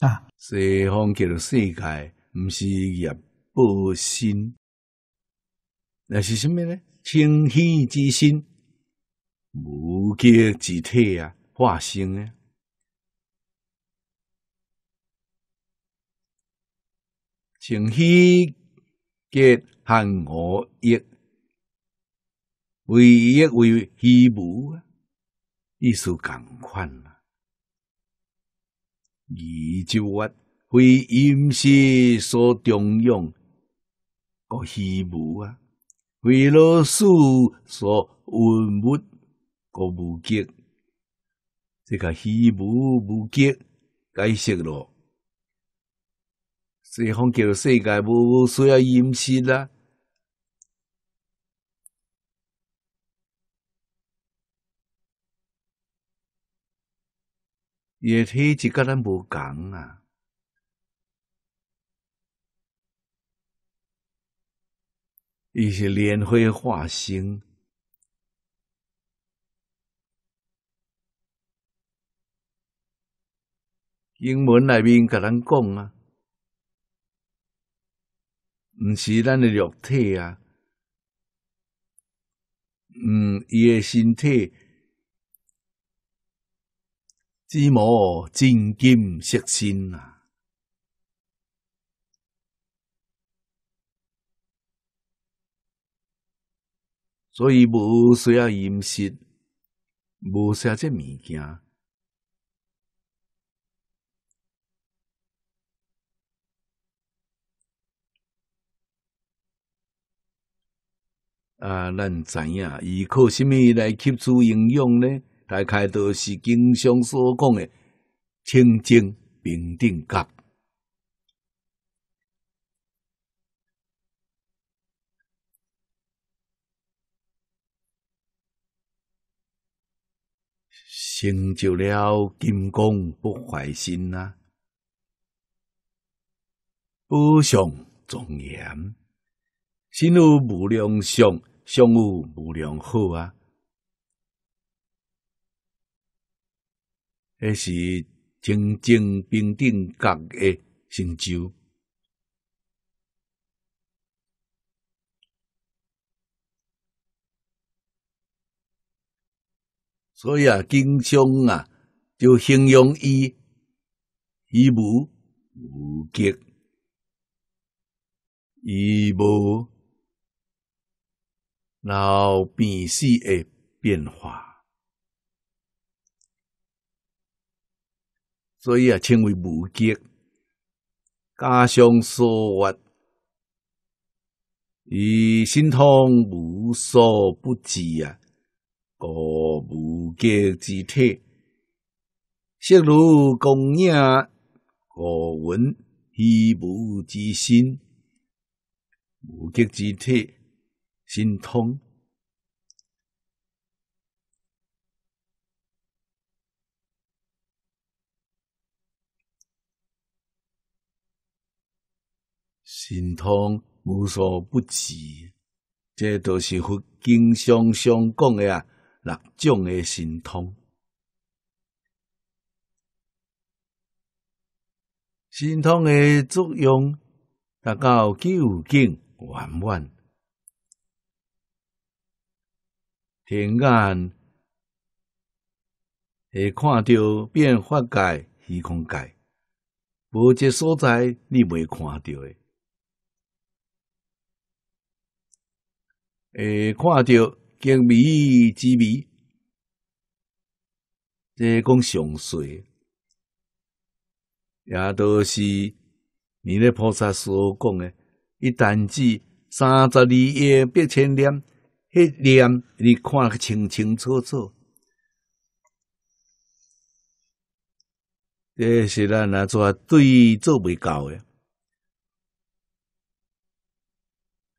啊！西方极乐世界不是业报心，那是什么呢？清净之心，无垢之体啊，化生啊。成喜结行我业，为业为希无啊，意思同款啊。二九月为阴气所重用，个希无啊，为老鼠所恶物，个无极。这个希无无极，解释了。视康叫世界无需要掩饰啦，诶体自甲咱无共啊，伊是莲花化身，英文内面甲咱讲啊。毋是咱诶肉体啊，嗯，伊诶身体，只无精金色身啊。所以无需要饮食，无要这物件。啊，咱知影，伊靠什么来吸取营养呢？大概都是经上所讲的清净平等觉，成就了金刚不坏身啊！无上庄严，心有不量相。相互无良好啊，那是清静平等觉的成就，所以啊，经中啊就形容伊，伊无无极，伊无。然后变势的变化，所以啊，称为无极。加上所欲，以心通无所不至啊。故无极之体，色如光影，故闻虚无之心，无极之体。神通，神通无所不至，这都是佛经上上讲的啊，六种的神通。神通的作用达到究竟圆满。天眼会看到变化界、虚空界，无一所在你未看到的。会看到经密、之密，这讲上诶，也都是弥勒菩萨所讲的。一旦至三十二亿八千年。迄念你看清清楚楚，这是咱安做对做袂到诶，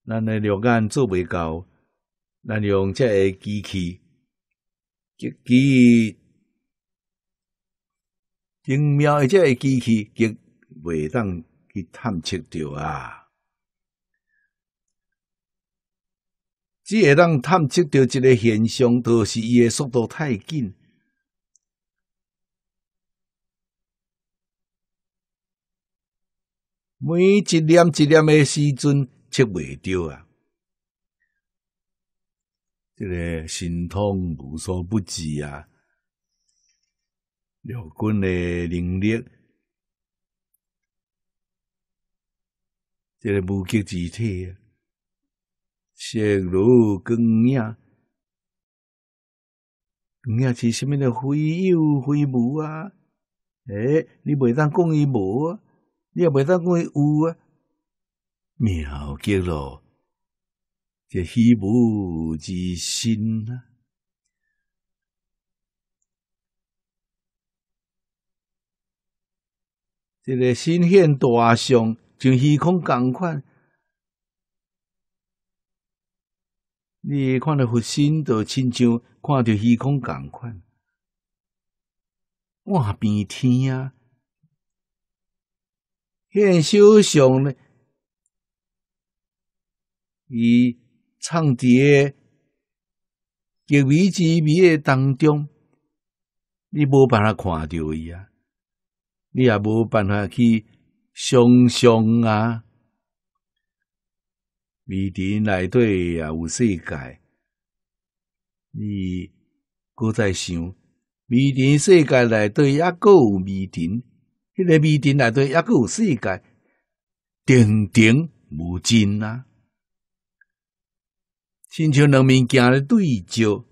咱诶肉眼做袂到，咱用这个机器，机器精妙诶，这个机器，极未当去探测着啊。只会当探测到一个现象，都是伊诶速度太紧，每一念、一念诶时阵测袂到啊！这个神通无所不知啊，六军诶能力，这个无极之体啊。色如光影，影是啥物咧？非有非无啊？哎，你袂当讲伊无啊，你也袂当讲伊有啊。妙极咯，这虚无之身啊！一个新鲜大象，就虚空共款。你看到佛身就亲像，看到虚空同款，外边天啊！现手上呢，伊唱碟，极微之微的当中，你无办法看到伊啊，你也无办法去想象啊。弥田内底也有世界，你搁在想弥田世界内底也搁有弥田，迄个弥田内底也搁有世界，顶顶无尽呐！亲像人民见的对照，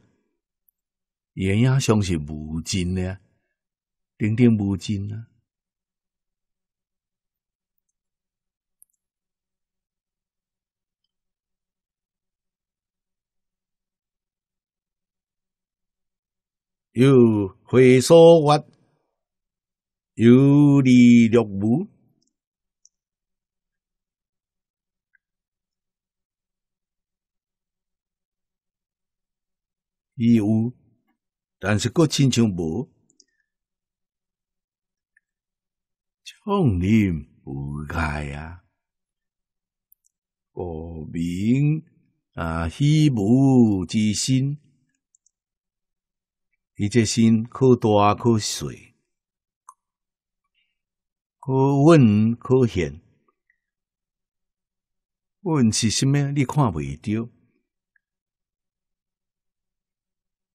原样像是无尽的，顶顶无尽呐！有回所，有有里六无，有，但是佫亲像无，聪明无解啊，不明啊虚无之心。伊这心可大可小，可稳可现。稳是啥物？你看未着？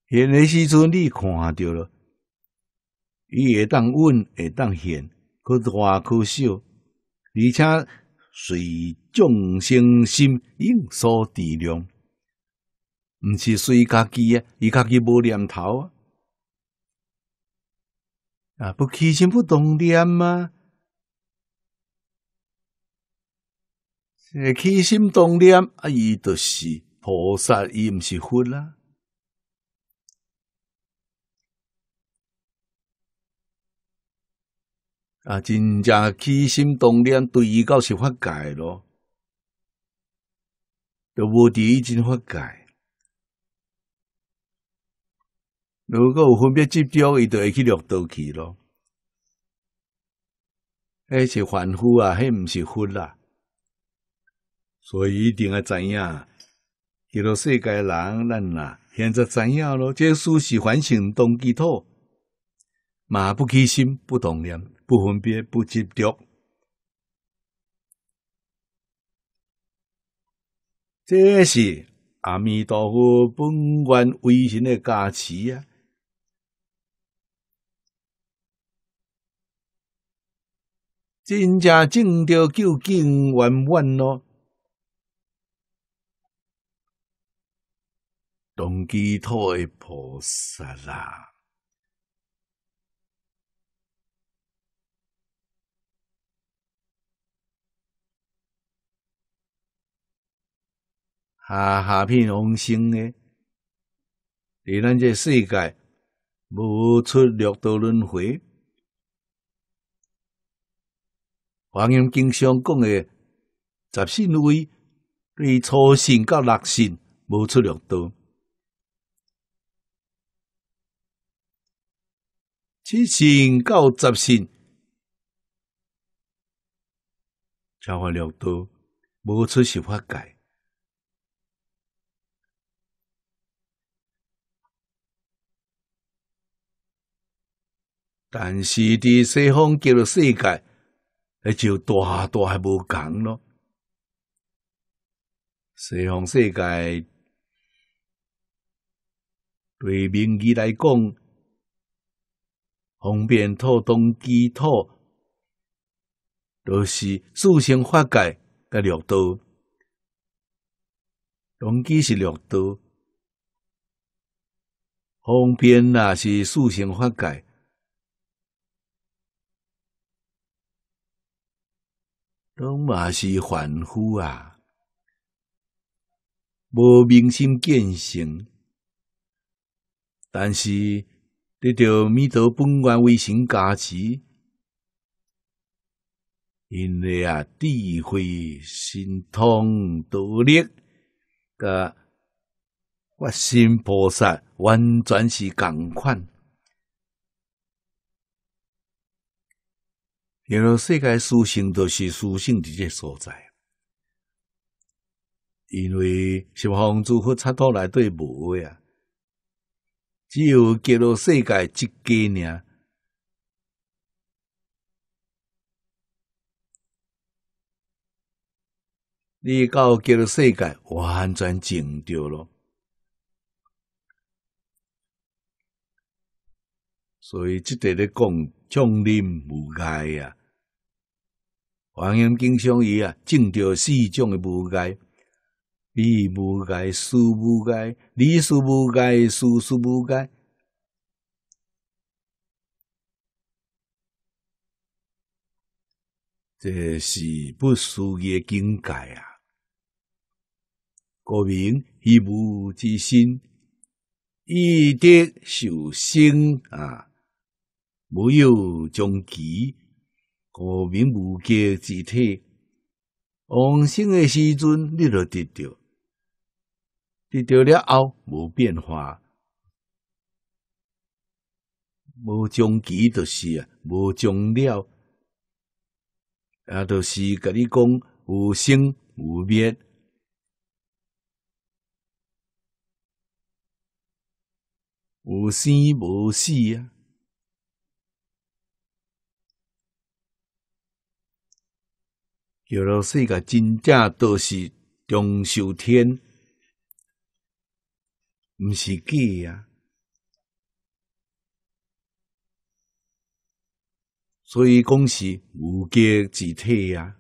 现的时阵你看着了。伊会当稳，会当现，可大可小，而且随众生心应所度量。毋是随家己啊，伊家己无念头啊。啊！不起心不动念吗？这起心动念，啊，伊著是菩萨，伊毋是佛啦。啊！真正起心动念，对伊到是发界咯，都无敌一种发界。如果有分别执着，伊就去六道去咯。迄是凡夫啊，迄毋是佛啦。所以一定要知影，迄个世界人，咱啦现在知影咯。这事是反省、动机、土、马不开心、不动念、不分别、不执着。这是阿弥陀佛本愿微神的加持啊！真正正着究竟圆满咯，同具太菩萨啦，下下片往生呢？在咱这世界无出六道轮回。我们经常讲的十信为对初信甲六信无出入多，七信到十信，交换许多，无出是法界。但是伫西方极乐世界，那就大大无共咯。西方世界对名义来讲，方便土东基土，著是四行法界甲六道。东基是六道，方便那是四行法界。拢嘛是凡夫啊，无明心见性。但是得到弥陀本愿威神加持，因为啊智慧神通、道力，甲发心菩萨完全是共款。吉罗世界属性都是属性的这所在，因为十方诸佛差多来对无啊，只有吉罗世界一个尔。你到吉罗世界，完全静掉了。所以即块咧讲，丛林无界啊！黄迎经常伊啊，见着四种诶无界，彼无界、是无界、理事无界、事事无界，这是不输嘅境界啊！故名一无之心，以德修身啊！无有终极，无名无觉之体，往生的时阵，你就得着；得着了后，无变化，无终极就是啊，无终了，啊，就是跟你讲，无生无灭，无生无死啊。俄罗斯个真正都是中秋天，毋是鸡啊。所以讲是无极之体啊。